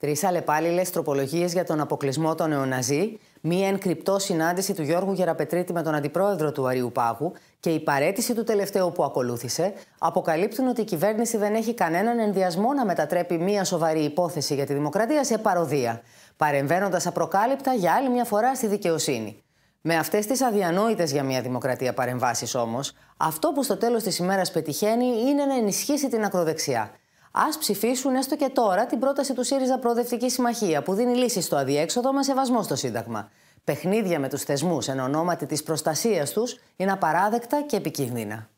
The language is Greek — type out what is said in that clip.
Τρεις αλλεπάλληλες τροπολογίες για τον αποκλεισμό των νεοναζί, μία εν συνάντηση του Γιώργου Γεραπετρίτη με τον αντιπρόεδρο του Αριού Πάγου και η παρέτηση του τελευταίου που ακολούθησε, αποκαλύπτουν ότι η κυβέρνηση δεν έχει κανέναν ενδιασμό να μετατρέπει μία σοβαρή υπόθεση για τη δημοκρατία σε παροδία, παρεμβαίνοντας απροκάλυπτα για άλλη μια φορά στη δικαιοσύνη. Με αυτές τις αδιανόητες για μια δημοκρατία παρεμβάσεις όμως, αυτό που στο τέλος της ημέρας πετυχαίνει είναι να ενισχύσει την ακροδεξιά. Ας ψηφίσουν έστω και τώρα την πρόταση του ΣΥΡΙΖΑ Προοδευτικής Συμμαχίας που δίνει λύση στο αδιέξοδο με σεβασμό στο Σύνταγμα. Παιχνίδια με τους θεσμούς εν ονόματι της προστασίας τους είναι απαράδεκτα και επικίνδυνα.